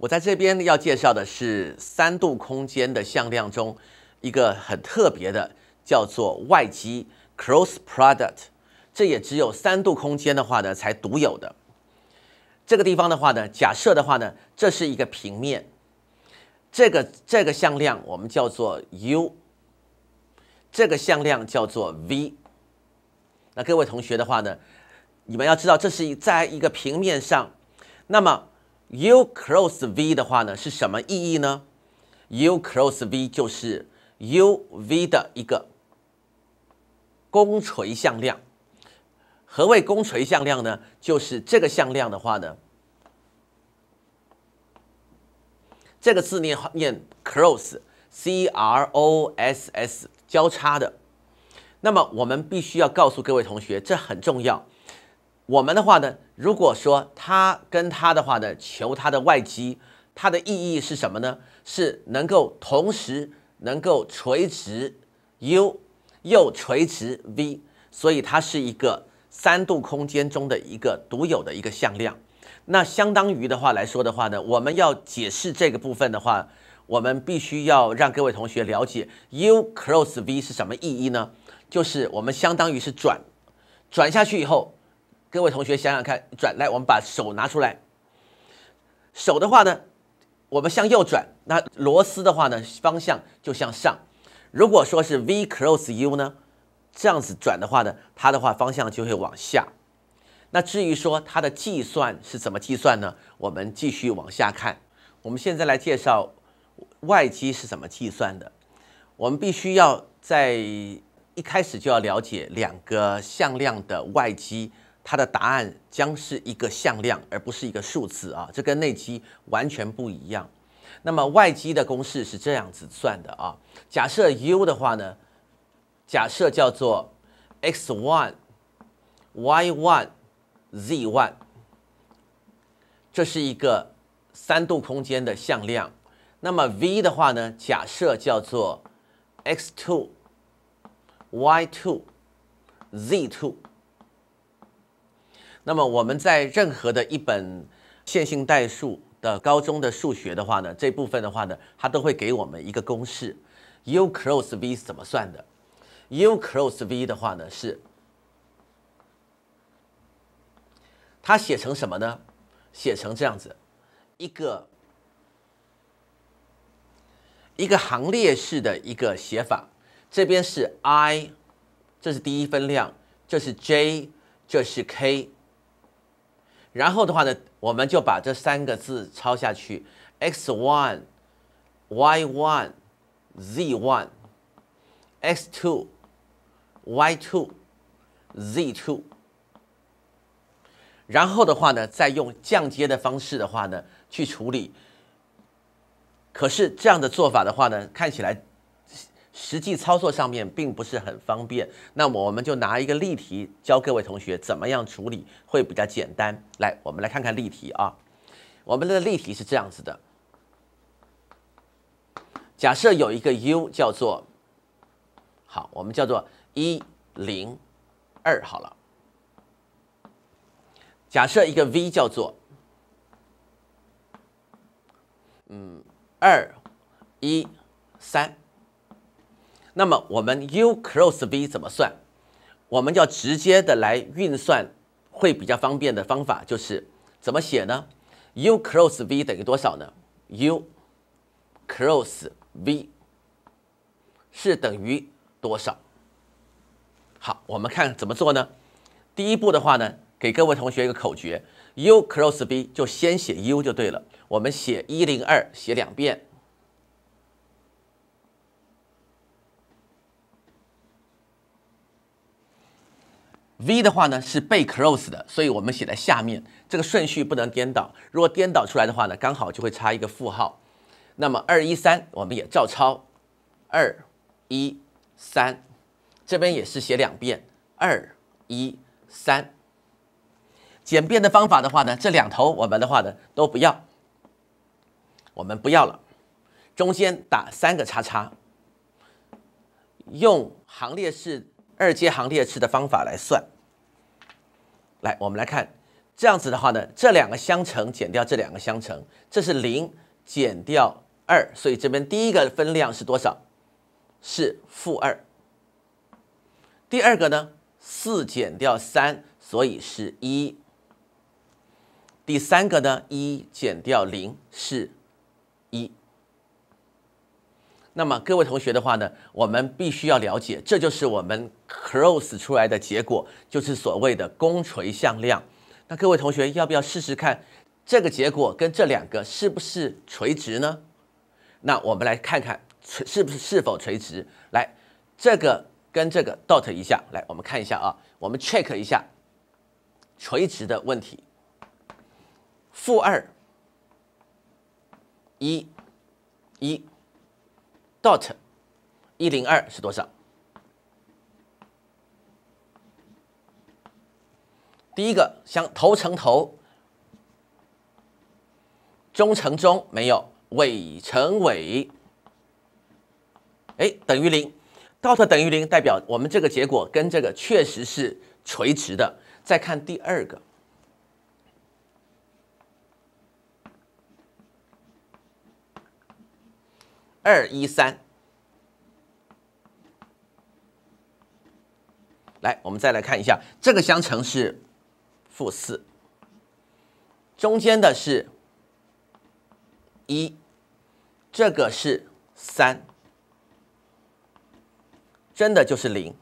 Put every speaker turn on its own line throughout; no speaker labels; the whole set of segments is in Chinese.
我在这边要介绍的是三度空间的向量中一个很特别的，叫做外机 c r o s s product），这也只有三度空间的话呢才独有的。这个地方的话呢，假设的话呢，这是一个平面，这个这个向量我们叫做 u，这个向量叫做 v。那各位同学的话呢，你们要知道这是在一个平面上，那么。u c l o s e v 的话呢，是什么意义呢？u c l o s e v 就是 u v 的一个公垂向量。何谓公垂向量呢？就是这个向量的话呢，这个字念念 c l o s e c r o s s 交叉的。那么我们必须要告诉各位同学，这很重要。我们的话呢，如果说它跟它的话呢，求它的外积，它的意义是什么呢？是能够同时能够垂直 u 又垂直 v，所以它是一个三度空间中的一个独有的一个向量。那相当于的话来说的话呢，我们要解释这个部分的话，我们必须要让各位同学了解 u cross v 是什么意义呢？就是我们相当于是转转下去以后。各位同学想想看，转来我们把手拿出来。手的话呢，我们向右转，那螺丝的话呢，方向就向上。如果说是 v cross u 呢，这样子转的话呢，它的话方向就会往下。那至于说它的计算是怎么计算呢？我们继续往下看。我们现在来介绍外机是怎么计算的。我们必须要在一开始就要了解两个向量的外积。它的答案将是一个向量，而不是一个数字啊！这跟内积完全不一样。那么外积的公式是这样子算的啊。假设 u 的话呢，假设叫做 x one, y one, z one，这是一个三度空间的向量。那么 v 的话呢，假设叫做 x two, y two, z two。那么我们在任何的一本线性代数的高中的数学的话呢，这部分的话呢，它都会给我们一个公式，u cross v 是怎么算的？u cross v 的话呢是，它写成什么呢？写成这样子，一个一个行列式的一个写法，这边是 i，这是第一分量，这是 j，这是 k。然后的话呢，我们就把这三个字抄下去：x one, y one, z one, x two, y two, z two。然后的话呢，再用降阶的方式的话呢去处理。可是这样的做法的话呢，看起来。实际操作上面并不是很方便，那么我们就拿一个例题教各位同学怎么样处理会比较简单。来，我们来看看例题啊。我们的例题是这样子的：假设有一个 U 叫做，好，我们叫做一零二好了。假设一个 V 叫做，嗯，二一三。那么我们 u cross v 怎么算？我们要直接的来运算，会比较方便的方法就是怎么写呢？u cross v 等于多少呢？u cross v 是等于多少？好，我们看怎么做呢？第一步的话呢，给各位同学一个口诀，u cross v 就先写 u 就对了。我们写一零二，写两遍。v 的话呢是被 cross 的，所以我们写在下面，这个顺序不能颠倒。如果颠倒出来的话呢，刚好就会差一个负号。那么二一三我们也照抄，二一三，这边也是写两遍，二一三。简便的方法的话呢，这两头我们的话呢都不要，我们不要了，中间打三个叉叉，用行列式。二阶行列式的方法来算，来我们来看，这样子的话呢，这两个相乘减掉这两个相乘，这是零减掉二，所以这边第一个分量是多少？是负二。第二个呢，四减掉三，所以是一。第三个呢，一减掉零是一。那么各位同学的话呢，我们必须要了解，这就是我们 cross 出来的结果，就是所谓的公垂向量。那各位同学要不要试试看，这个结果跟这两个是不是垂直呢？那我们来看看是不是是否垂直。来，这个跟这个 dot 一下，来，我们看一下啊，我们 check 一下垂直的问题。负二，一，一。dot 一零二是多少？第一个，像头乘头，中乘中没有，尾乘尾，哎，等于零。dot 等于零，代表我们这个结果跟这个确实是垂直的。再看第二个。二一三，来，我们再来看一下这个相乘是负四，中间的是一，这个是三，真的就是零，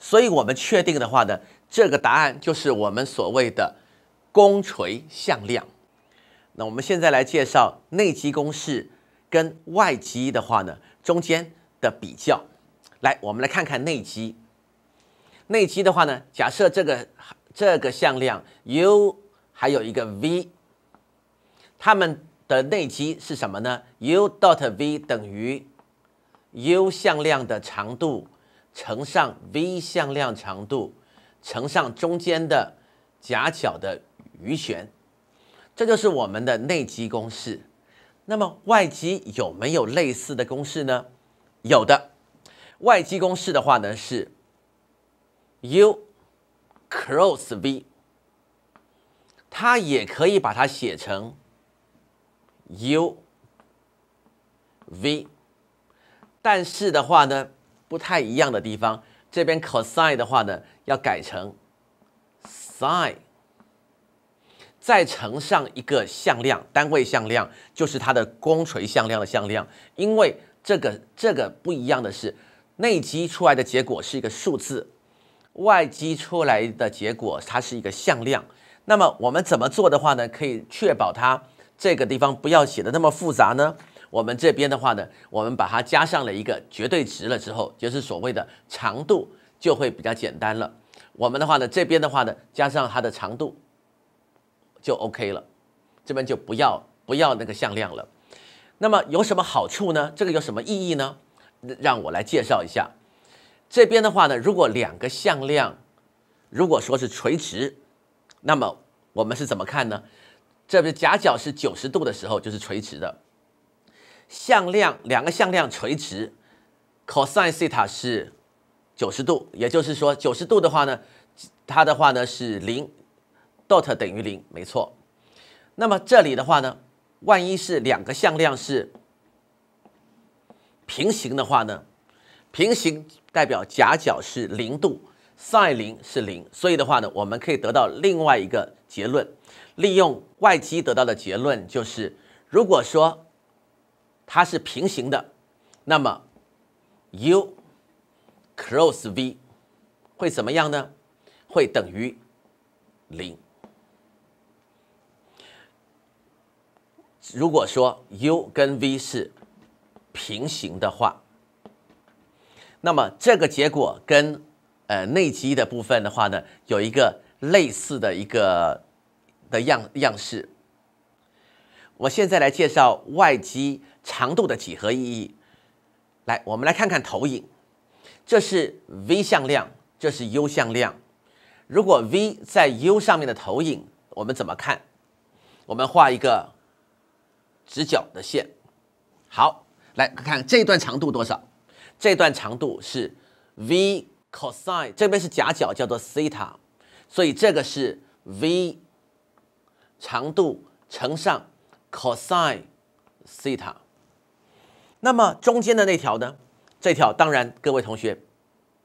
所以我们确定的话呢，这个答案就是我们所谓的公垂向量。那我们现在来介绍内积公式。跟外积的话呢，中间的比较，来，我们来看看内积。内积的话呢，假设这个这个向量 u 还有一个 v，它们的内积是什么呢？u dot v 等于 u 向量的长度乘上 v 向量长度乘上中间的夹角的余弦，这就是我们的内积公式。那么外积有没有类似的公式呢？有的，外积公式的话呢是 u cross v，它也可以把它写成 u v，但是的话呢不太一样的地方，这边 cosine 的话呢要改成 sin。再乘上一个向量，单位向量就是它的光垂向量的向量。因为这个这个不一样的是，内积出来的结果是一个数字，外积出来的结果它是一个向量。那么我们怎么做的话呢？可以确保它这个地方不要写的那么复杂呢？我们这边的话呢，我们把它加上了一个绝对值了之后，就是所谓的长度就会比较简单了。我们的话呢，这边的话呢，加上它的长度。就 OK 了，这边就不要不要那个向量了。那么有什么好处呢？这个有什么意义呢？让我来介绍一下。这边的话呢，如果两个向量如果说是垂直，那么我们是怎么看呢？这边夹角是九十度的时候就是垂直的。向量两个向量垂直，cosine 西塔是九十度，也就是说九十度的话呢，它的话呢是零。dot 等于零，没错。那么这里的话呢，万一是两个向量是平行的话呢，平行代表夹角是零度，sin 零是零，所以的话呢，我们可以得到另外一个结论，利用外积得到的结论就是，如果说它是平行的，那么 u cross v 会怎么样呢？会等于零。如果说 u 跟 v 是平行的话，那么这个结果跟呃内积的部分的话呢，有一个类似的一个的样样式。我现在来介绍外积长度的几何意义。来，我们来看看投影。这是 v 向量，这是 u 向量。如果 v 在 u 上面的投影，我们怎么看？我们画一个。直角的线，好，来看这段长度多少？这段长度是 v cosine，这边是夹角，叫做西塔，所以这个是 v 长度乘上 cosine 西塔。那么中间的那条呢？这条当然，各位同学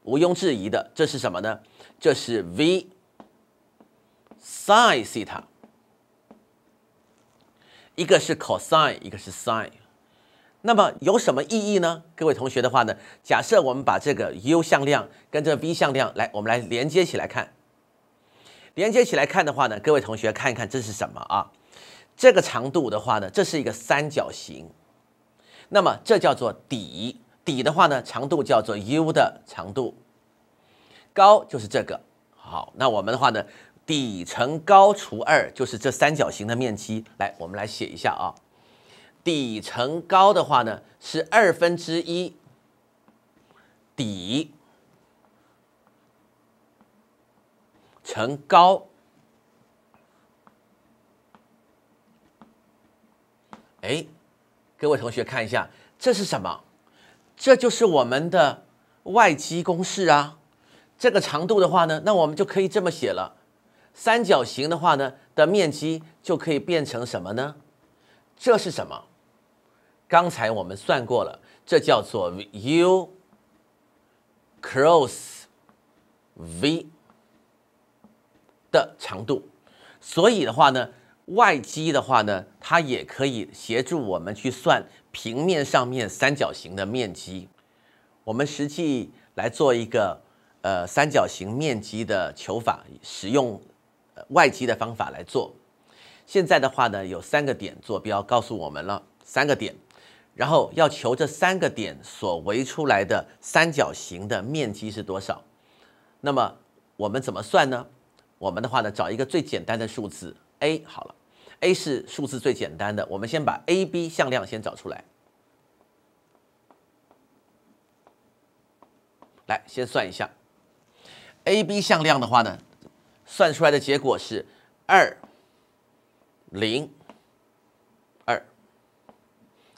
毋庸置疑的，这是什么呢？这是 v sine 西塔。一个是 cosine，一个是 sin，那么有什么意义呢？各位同学的话呢，假设我们把这个 u 向量跟这个 v 向量来，我们来连接起来看，连接起来看的话呢，各位同学看一看这是什么啊？这个长度的话呢，这是一个三角形，那么这叫做底，底的话呢，长度叫做 u 的长度，高就是这个。好，那我们的话呢？底乘高除二就是这三角形的面积。来，我们来写一下啊。底乘高的话呢，是二分之一底乘高。哎，各位同学看一下，这是什么？这就是我们的外积公式啊。这个长度的话呢，那我们就可以这么写了。三角形的话呢，的面积就可以变成什么呢？这是什么？刚才我们算过了，这叫做 u cross v 的长度。所以的话呢，外积的话呢，它也可以协助我们去算平面上面三角形的面积。我们实际来做一个呃三角形面积的求法，使用。外积的方法来做。现在的话呢，有三个点坐标告诉我们了，三个点，然后要求这三个点所围出来的三角形的面积是多少？那么我们怎么算呢？我们的话呢，找一个最简单的数字 a 好了，a 是数字最简单的。我们先把 a b 向量先找出来，来先算一下 a b 向量的话呢？算出来的结果是二零二，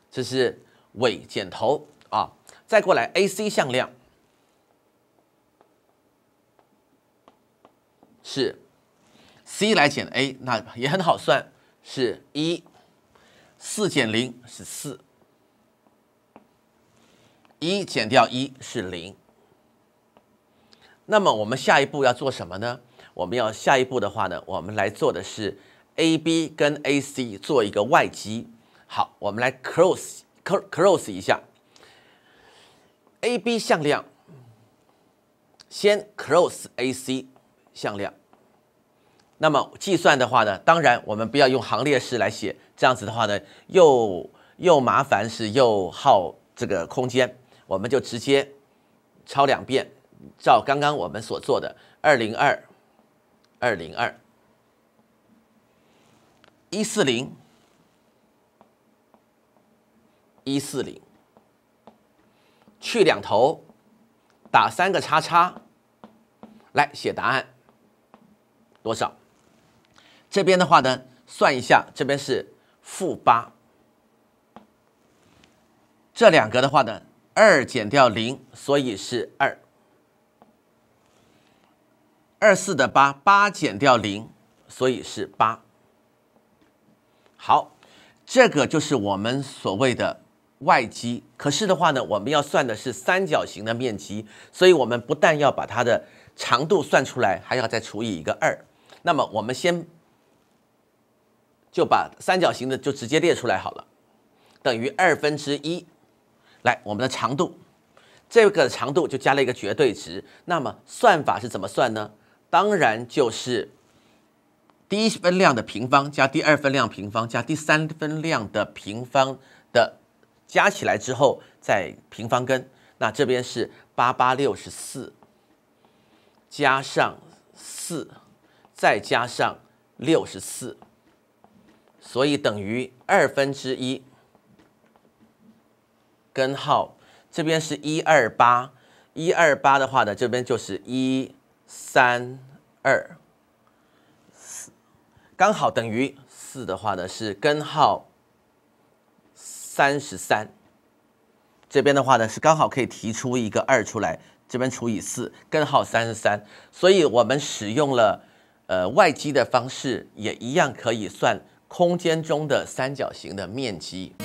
这是尾减头啊。再过来，AC 向量是 C 来减 A，那也很好算，是一四减零是四，一减掉一是零。那么我们下一步要做什么呢？我们要下一步的话呢，我们来做的是 AB 跟 AC 做一个外积。好，我们来 cross cross 一下 AB 向量，先 cross AC 向量。那么计算的话呢，当然我们不要用行列式来写，这样子的话呢，又又麻烦，是又耗这个空间。我们就直接抄两遍，照刚刚我们所做的二零二。二零二，一四零，一四零，去两头，打三个叉叉，来写答案，多少？这边的话呢，算一下，这边是负八，这两个的话呢，二减掉零，所以是二。二四的八八减掉零，所以是八。好，这个就是我们所谓的外积。可是的话呢，我们要算的是三角形的面积，所以我们不但要把它的长度算出来，还要再除以一个二。那么我们先就把三角形的就直接列出来好了，等于二分之一。来，我们的长度，这个长度就加了一个绝对值。那么算法是怎么算呢？当然就是第一分量的平方加第二分量平方加第三分量的平方的加起来之后再平方根。那这边是八八六十四，加上四，再加上六十四，所以等于二分之一根号。这边是一二八，一二八的话呢，这边就是一。三二四，刚好等于四的话呢，是根号三十三。这边的话呢，是刚好可以提出一个二出来，这边除以四，根号三十三。所以我们使用了呃外积的方式，也一样可以算空间中的三角形的面积。